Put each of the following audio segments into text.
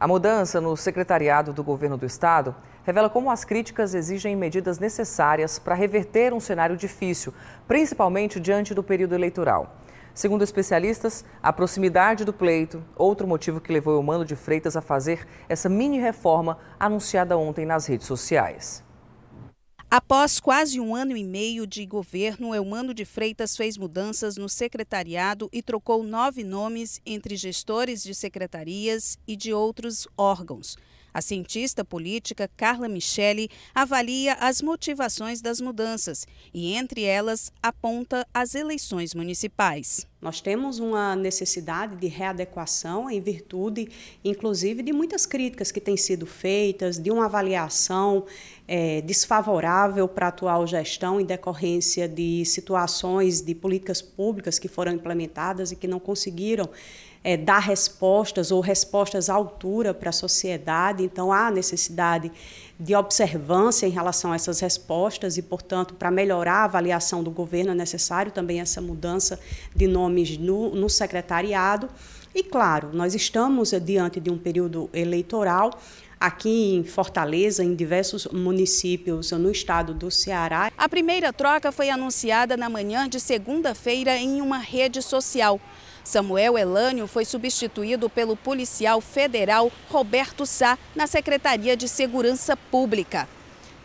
A mudança no secretariado do governo do estado revela como as críticas exigem medidas necessárias para reverter um cenário difícil, principalmente diante do período eleitoral. Segundo especialistas, a proximidade do pleito, outro motivo que levou o Mano de Freitas a fazer essa mini reforma anunciada ontem nas redes sociais. Após quase um ano e meio de governo, Eumano de Freitas fez mudanças no secretariado e trocou nove nomes entre gestores de secretarias e de outros órgãos. A cientista política Carla Michele avalia as motivações das mudanças e, entre elas, aponta as eleições municipais. Nós temos uma necessidade de readequação em virtude, inclusive, de muitas críticas que têm sido feitas, de uma avaliação é, desfavorável para a atual gestão em decorrência de situações de políticas públicas que foram implementadas e que não conseguiram é, dar respostas ou respostas à altura para a sociedade. Então, há necessidade de observância em relação a essas respostas e, portanto, para melhorar a avaliação do governo é necessário também essa mudança de nomes no, no secretariado. E claro, nós estamos diante de um período eleitoral aqui em Fortaleza, em diversos municípios no estado do Ceará. A primeira troca foi anunciada na manhã de segunda-feira em uma rede social. Samuel Elânio foi substituído pelo policial federal Roberto Sá na Secretaria de Segurança Pública.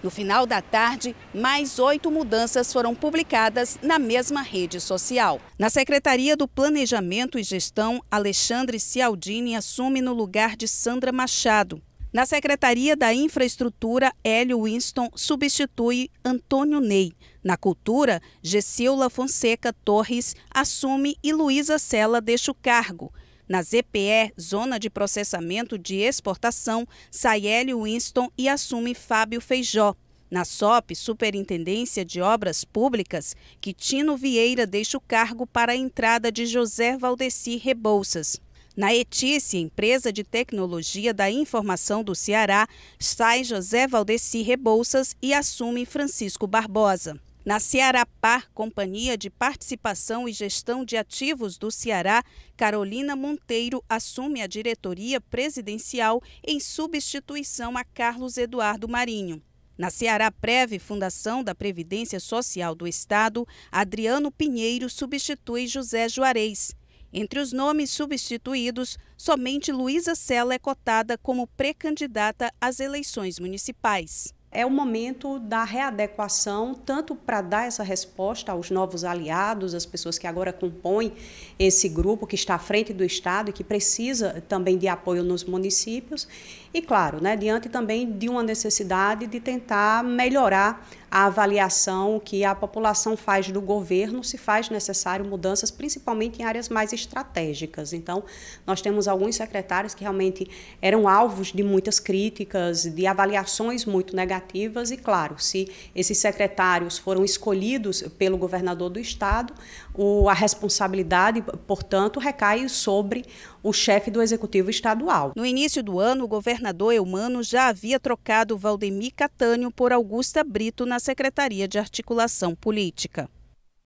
No final da tarde, mais oito mudanças foram publicadas na mesma rede social. Na Secretaria do Planejamento e Gestão, Alexandre Cialdini assume no lugar de Sandra Machado. Na Secretaria da Infraestrutura, Hélio Winston substitui Antônio Ney. Na Cultura, Gessilda Fonseca Torres assume e Luísa Sela deixa o cargo. Na ZPE, Zona de Processamento de Exportação, Sayele Winston e assume Fábio Feijó. Na SOP, Superintendência de Obras Públicas, que Tino Vieira deixa o cargo para a entrada de José Valdeci Rebouças. Na ETICE, empresa de tecnologia da informação do Ceará, sai José Valdeci Rebouças e assume Francisco Barbosa. Na Cearapar, Companhia de Participação e Gestão de Ativos do Ceará, Carolina Monteiro assume a diretoria presidencial em substituição a Carlos Eduardo Marinho. Na Ceará Preve, Fundação da Previdência Social do Estado, Adriano Pinheiro substitui José Juarez. Entre os nomes substituídos, somente Luísa Sela é cotada como pré-candidata às eleições municipais é o momento da readequação, tanto para dar essa resposta aos novos aliados, às pessoas que agora compõem esse grupo que está à frente do Estado e que precisa também de apoio nos municípios, e, claro, né, diante também de uma necessidade de tentar melhorar a avaliação que a população faz do governo se faz necessário mudanças, principalmente em áreas mais estratégicas. Então, nós temos alguns secretários que realmente eram alvos de muitas críticas, de avaliações muito negativas, e claro, se esses secretários foram escolhidos pelo governador do estado, o, a responsabilidade, portanto, recai sobre o chefe do executivo estadual. No início do ano, o governador Eumano já havia trocado Valdemir Catânio por Augusta Brito na Secretaria de Articulação Política.